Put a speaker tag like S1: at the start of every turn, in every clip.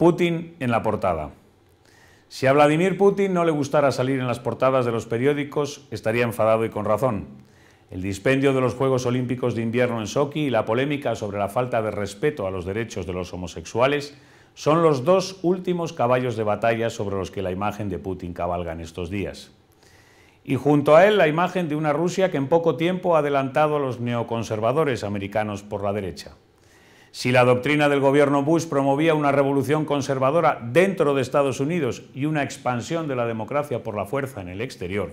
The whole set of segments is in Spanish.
S1: Putin en la portada. Si a Vladimir Putin no le gustara salir en las portadas de los periódicos, estaría enfadado y con razón. El dispendio de los Juegos Olímpicos de Invierno en Sochi y la polémica sobre la falta de respeto a los derechos de los homosexuales son los dos últimos caballos de batalla sobre los que la imagen de Putin cabalga en estos días. Y junto a él la imagen de una Rusia que en poco tiempo ha adelantado a los neoconservadores americanos por la derecha. Si la doctrina del gobierno Bush promovía una revolución conservadora dentro de Estados Unidos y una expansión de la democracia por la fuerza en el exterior,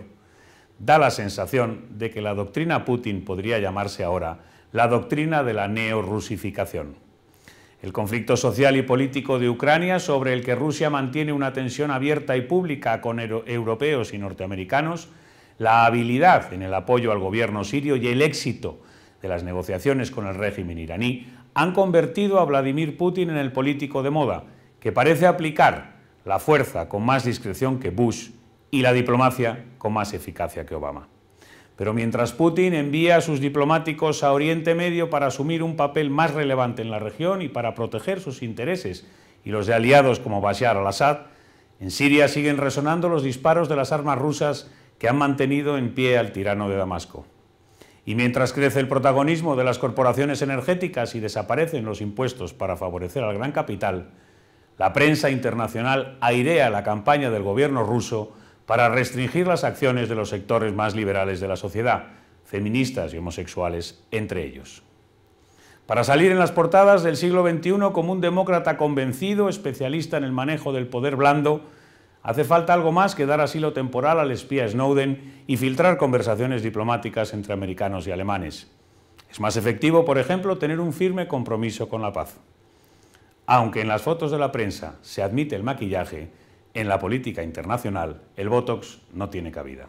S1: da la sensación de que la doctrina Putin podría llamarse ahora la doctrina de la neorrusificación. El conflicto social y político de Ucrania, sobre el que Rusia mantiene una tensión abierta y pública con europeos y norteamericanos, la habilidad en el apoyo al gobierno sirio y el éxito de las negociaciones con el régimen iraní han convertido a Vladimir Putin en el político de moda, que parece aplicar la fuerza con más discreción que Bush y la diplomacia con más eficacia que Obama. Pero mientras Putin envía a sus diplomáticos a Oriente Medio para asumir un papel más relevante en la región y para proteger sus intereses y los de aliados como Bashar al-Assad, en Siria siguen resonando los disparos de las armas rusas que han mantenido en pie al tirano de Damasco. Y mientras crece el protagonismo de las corporaciones energéticas y desaparecen los impuestos para favorecer al gran capital, la prensa internacional airea la campaña del gobierno ruso para restringir las acciones de los sectores más liberales de la sociedad, feministas y homosexuales entre ellos. Para salir en las portadas del siglo XXI como un demócrata convencido, especialista en el manejo del poder blando, Hace falta algo más que dar asilo temporal al espía Snowden y filtrar conversaciones diplomáticas entre americanos y alemanes. Es más efectivo, por ejemplo, tener un firme compromiso con la paz. Aunque en las fotos de la prensa se admite el maquillaje, en la política internacional el Botox no tiene cabida.